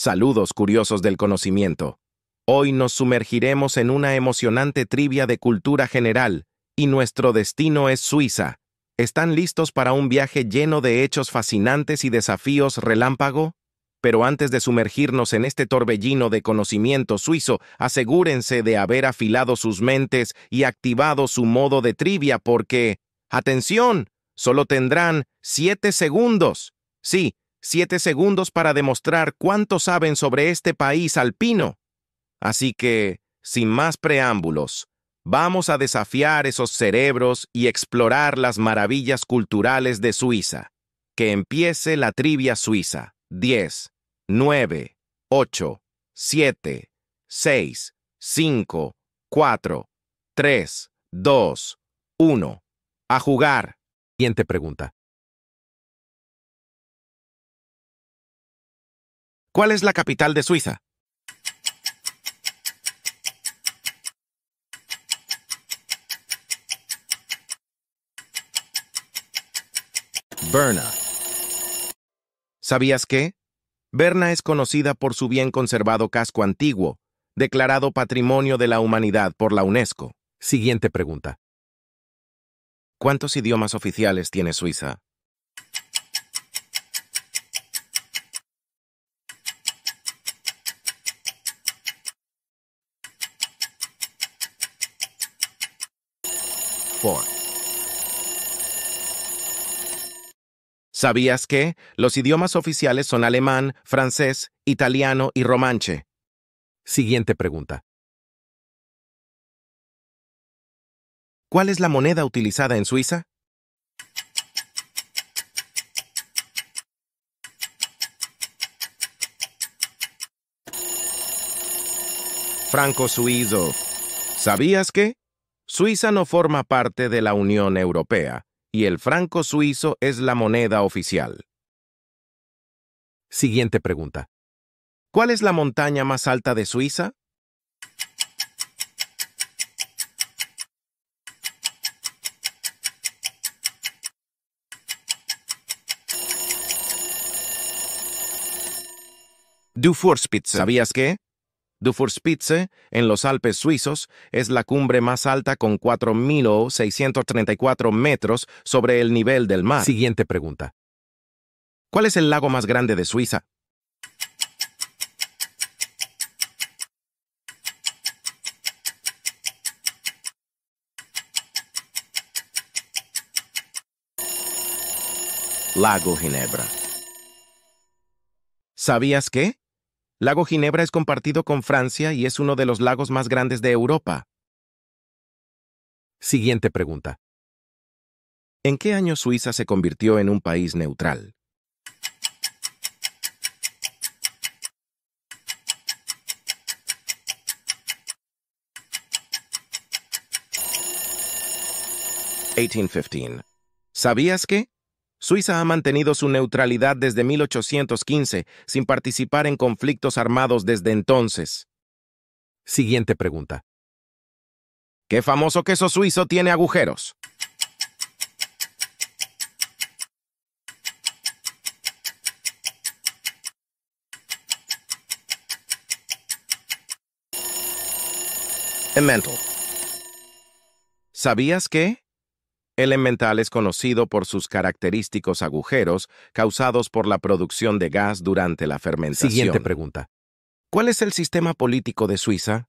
Saludos curiosos del conocimiento. Hoy nos sumergiremos en una emocionante trivia de cultura general, y nuestro destino es Suiza. ¿Están listos para un viaje lleno de hechos fascinantes y desafíos relámpago? Pero antes de sumergirnos en este torbellino de conocimiento suizo, asegúrense de haber afilado sus mentes y activado su modo de trivia porque... ¡Atención! Solo tendrán 7 segundos. Sí, Siete segundos para demostrar cuánto saben sobre este país alpino. Así que, sin más preámbulos, vamos a desafiar esos cerebros y explorar las maravillas culturales de Suiza. Que empiece la trivia suiza. 10, 9, 8, 7, 6, 5, 4, 3, 2, 1. A jugar. Siguiente pregunta. ¿Cuál es la capital de Suiza? Berna. ¿Sabías qué? Berna es conocida por su bien conservado casco antiguo, declarado Patrimonio de la Humanidad por la UNESCO. Siguiente pregunta. ¿Cuántos idiomas oficiales tiene Suiza? ¿Sabías que los idiomas oficiales son alemán, francés, italiano y romanche? Siguiente pregunta. ¿Cuál es la moneda utilizada en Suiza? Franco suizo. ¿Sabías que? Suiza no forma parte de la Unión Europea y el franco suizo es la moneda oficial. Siguiente pregunta. ¿Cuál es la montaña más alta de Suiza? Du ¿Sabías qué? Dufurspitze en los Alpes suizos, es la cumbre más alta con 4.634 metros sobre el nivel del mar. Siguiente pregunta. ¿Cuál es el lago más grande de Suiza? Lago Ginebra. ¿Sabías qué? Lago Ginebra es compartido con Francia y es uno de los lagos más grandes de Europa. Siguiente pregunta. ¿En qué año Suiza se convirtió en un país neutral? ¿1815? ¿Sabías que? Suiza ha mantenido su neutralidad desde 1815, sin participar en conflictos armados desde entonces. Siguiente pregunta. ¿Qué famoso queso suizo tiene agujeros? Emmental. ¿Sabías que? Elemental es conocido por sus característicos agujeros causados por la producción de gas durante la fermentación. Siguiente pregunta. ¿Cuál es el sistema político de Suiza?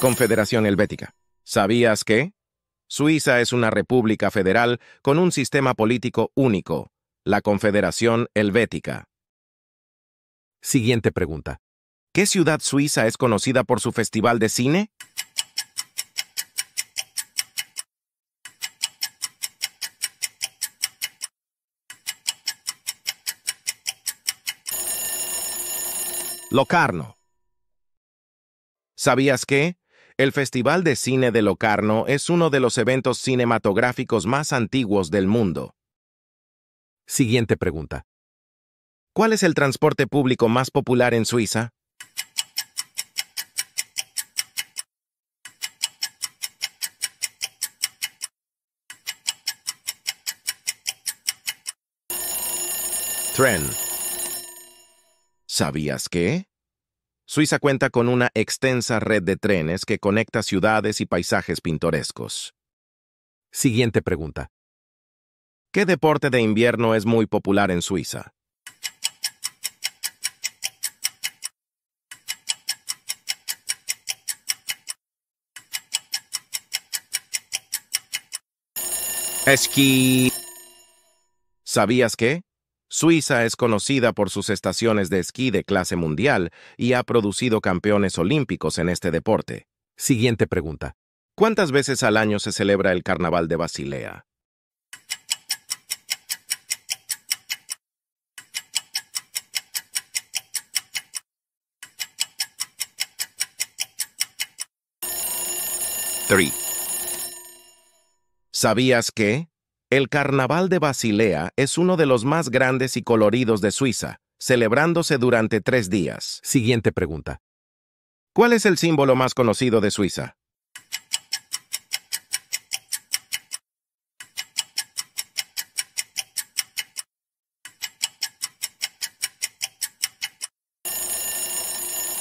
Confederación Helvética. ¿Sabías que? Suiza es una república federal con un sistema político único, la Confederación Helvética. Siguiente pregunta. ¿Qué ciudad suiza es conocida por su festival de cine? Locarno. ¿Sabías que? El Festival de Cine de Locarno es uno de los eventos cinematográficos más antiguos del mundo. Siguiente pregunta. ¿Cuál es el transporte público más popular en Suiza? Tren. ¿Sabías que? Suiza cuenta con una extensa red de trenes que conecta ciudades y paisajes pintorescos. Siguiente pregunta. ¿Qué deporte de invierno es muy popular en Suiza? Esquí. ¿Sabías qué? Suiza es conocida por sus estaciones de esquí de clase mundial y ha producido campeones olímpicos en este deporte. Siguiente pregunta. ¿Cuántas veces al año se celebra el Carnaval de Basilea? 3. ¿Sabías que? El Carnaval de Basilea es uno de los más grandes y coloridos de Suiza, celebrándose durante tres días. Siguiente pregunta. ¿Cuál es el símbolo más conocido de Suiza?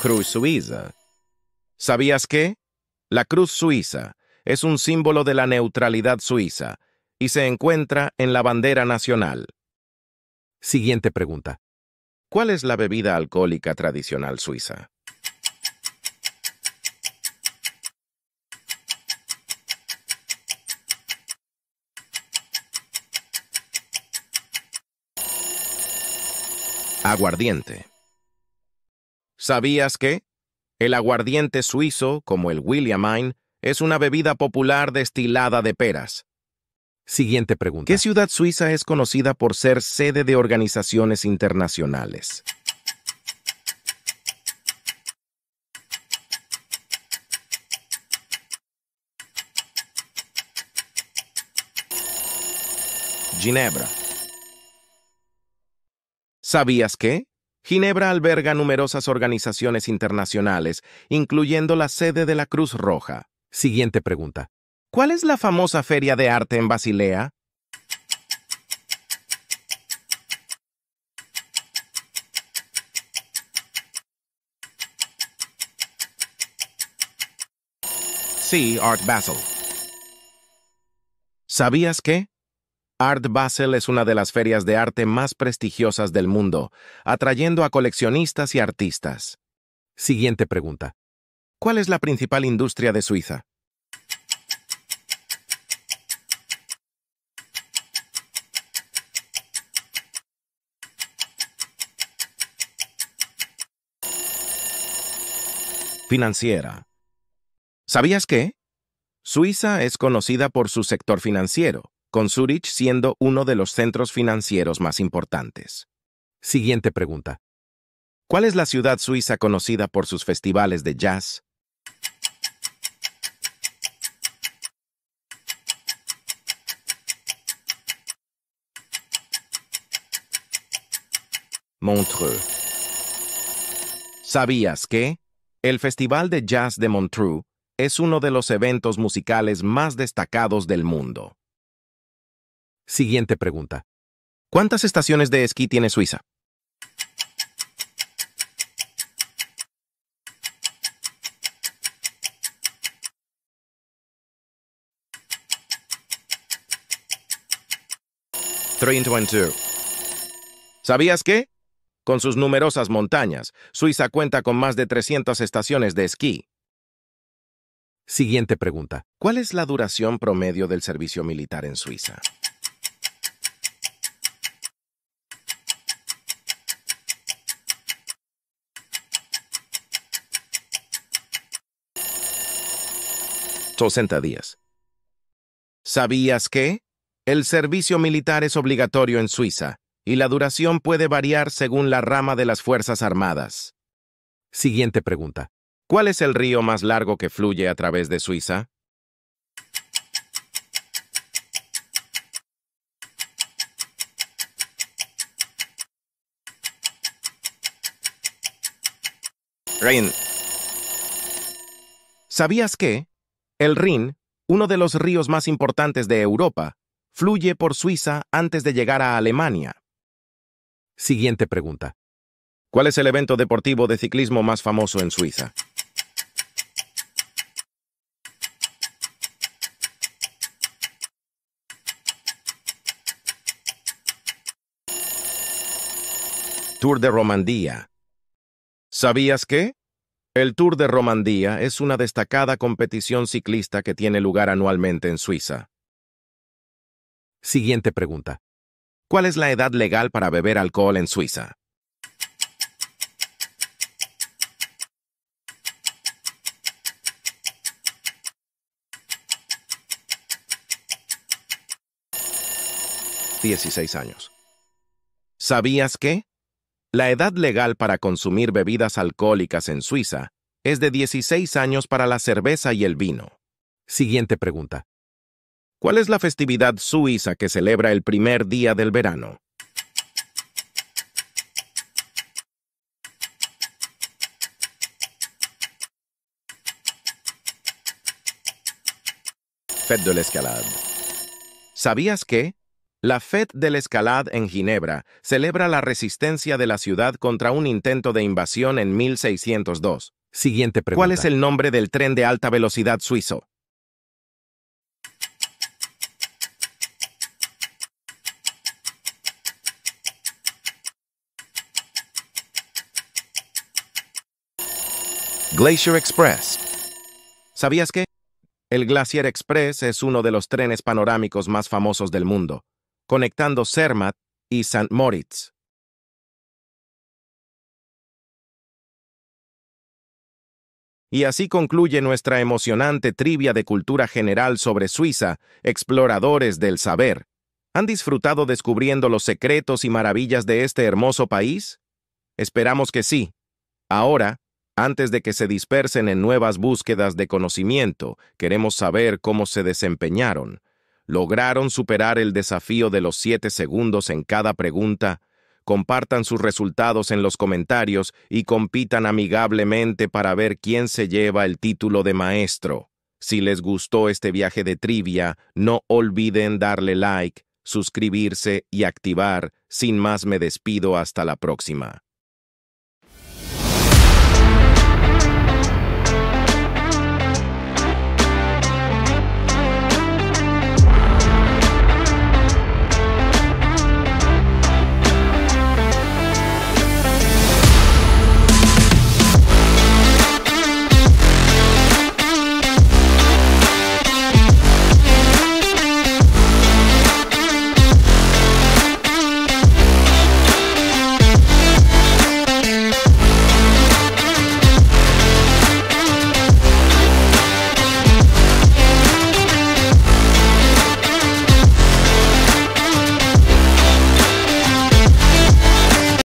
Cruz Suiza. ¿Sabías que? La cruz suiza es un símbolo de la neutralidad suiza y se encuentra en la bandera nacional. Siguiente pregunta. ¿Cuál es la bebida alcohólica tradicional suiza? Aguardiente. ¿Sabías que? El aguardiente suizo, como el Williamine, es una bebida popular destilada de peras. Siguiente pregunta. ¿Qué ciudad suiza es conocida por ser sede de organizaciones internacionales? Ginebra. ¿Sabías qué? Ginebra alberga numerosas organizaciones internacionales, incluyendo la sede de la Cruz Roja. Siguiente pregunta. ¿Cuál es la famosa feria de arte en Basilea? Sí, Art Basel. ¿Sabías qué? Art Basel es una de las ferias de arte más prestigiosas del mundo, atrayendo a coleccionistas y artistas. Siguiente pregunta. ¿Cuál es la principal industria de Suiza? Financiera. ¿Sabías que? Suiza es conocida por su sector financiero con Zurich siendo uno de los centros financieros más importantes. Siguiente pregunta. ¿Cuál es la ciudad suiza conocida por sus festivales de jazz? Montreux. ¿Sabías que? El Festival de Jazz de Montreux es uno de los eventos musicales más destacados del mundo. Siguiente pregunta. ¿Cuántas estaciones de esquí tiene Suiza? ¿Sabías qué? Con sus numerosas montañas, Suiza cuenta con más de 300 estaciones de esquí. Siguiente pregunta. ¿Cuál es la duración promedio del servicio militar en Suiza? 60 días. ¿Sabías que? El servicio militar es obligatorio en Suiza y la duración puede variar según la rama de las Fuerzas Armadas. Siguiente pregunta. ¿Cuál es el río más largo que fluye a través de Suiza? Rain. ¿Sabías que el Rin, uno de los ríos más importantes de Europa, fluye por Suiza antes de llegar a Alemania. Siguiente pregunta. ¿Cuál es el evento deportivo de ciclismo más famoso en Suiza? Tour de Romandía. ¿Sabías qué? El Tour de Romandía es una destacada competición ciclista que tiene lugar anualmente en Suiza. Siguiente pregunta. ¿Cuál es la edad legal para beber alcohol en Suiza? 16 años. ¿Sabías qué? La edad legal para consumir bebidas alcohólicas en Suiza es de 16 años para la cerveza y el vino. Siguiente pregunta. ¿Cuál es la festividad suiza que celebra el primer día del verano? Fête de l'Escalade. ¿Sabías que la Fête de l'Escalade en Ginebra celebra la resistencia de la ciudad contra un intento de invasión en 1602. Siguiente pregunta. ¿Cuál es el nombre del tren de alta velocidad suizo? Glacier Express. ¿Sabías que? El Glacier Express es uno de los trenes panorámicos más famosos del mundo conectando Zermatt y St. Moritz. Y así concluye nuestra emocionante trivia de cultura general sobre Suiza, exploradores del saber. ¿Han disfrutado descubriendo los secretos y maravillas de este hermoso país? Esperamos que sí. Ahora, antes de que se dispersen en nuevas búsquedas de conocimiento, queremos saber cómo se desempeñaron lograron superar el desafío de los 7 segundos en cada pregunta, compartan sus resultados en los comentarios y compitan amigablemente para ver quién se lleva el título de maestro. Si les gustó este viaje de trivia, no olviden darle like, suscribirse y activar. Sin más me despido hasta la próxima.